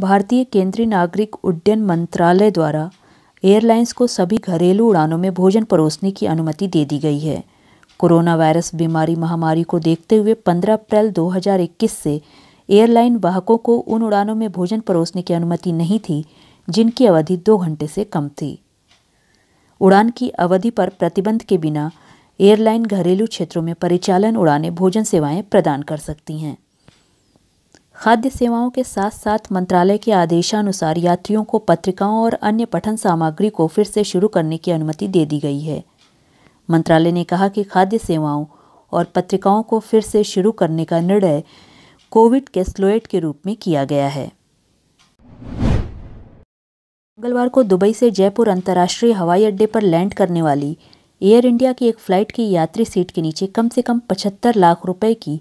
भारतीय केंद्रीय नागरिक उड्डयन मंत्रालय द्वारा एयरलाइंस को सभी घरेलू उड़ानों में भोजन परोसने की अनुमति दे दी गई है कोरोना वायरस बीमारी महामारी को देखते हुए 15 अप्रैल 2021 से एयरलाइन वाहकों को उन उड़ानों में भोजन परोसने की अनुमति नहीं थी जिनकी अवधि दो घंटे से कम थी उड़ान की अवधि पर प्रतिबंध के बिना एयरलाइन घरेलू क्षेत्रों में परिचालन उड़ानें भोजन सेवाएं प्रदान कर सकती हैं खाद्य सेवाओं के साथ साथ मंत्रालय के आदेशानुसार यात्रियों को पत्रिकाओं और अन्य पठन सामग्री को फिर से शुरू करने की अनुमति दे दी गई है मंत्रालय ने कहा कि खाद्य सेवाओं और पत्रिकाओं को फिर से शुरू करने का निर्णय कोविड के स्लोएट के रूप में किया गया है मंगलवार को दुबई से जयपुर अंतर्राष्ट्रीय हवाई अड्डे पर लैंड करने वाली एयर इंडिया की एक फ्लाइट की यात्री सीट के नीचे कम से कम पचहत्तर लाख रुपए की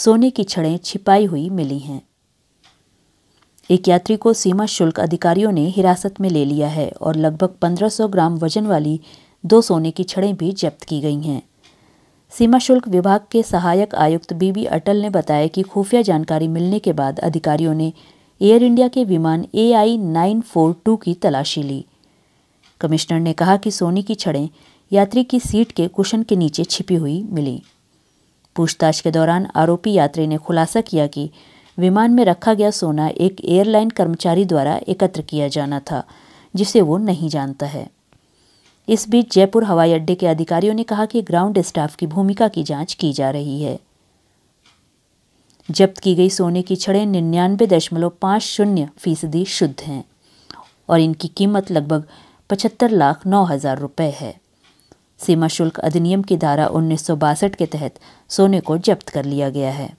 सोने की छड़ें छिपाई हुई मिली हैं एक यात्री को सीमा शुल्क अधिकारियों ने हिरासत में ले लिया है और लगभग 1500 ग्राम वजन वाली दो सोने की छड़ें भी जब्त की गई हैं सीमा शुल्क विभाग के सहायक आयुक्त बीबी अटल ने बताया कि खुफिया जानकारी मिलने के बाद अधिकारियों ने एयर इंडिया के विमान A I nine four two की तलाशी ली कमिश्नर ने कहा कि सोने की छड़ें यात्री की सीट के कुशन के नीचे छिपी हुई मिली पूछताछ के दौरान आरोपी यात्री ने खुलासा किया कि विमान में रखा गया सोना एक एयरलाइन कर्मचारी द्वारा एकत्र किया जाना था जिसे वो नहीं जानता है इस बीच जयपुर हवाई अड्डे के अधिकारियों ने कहा कि ग्राउंड स्टाफ की भूमिका की जांच की जा रही है जब्त की गई सोने की छड़ें निन्यानवे दशमलव पाँच शून्य फीसदी शुद्ध हैं और इनकी कीमत लगभग पचहत्तर लाख नौ हज़ार रुपये है सीमा शुल्क अधिनियम की धारा उन्नीस के तहत सोने को जब्त कर लिया गया है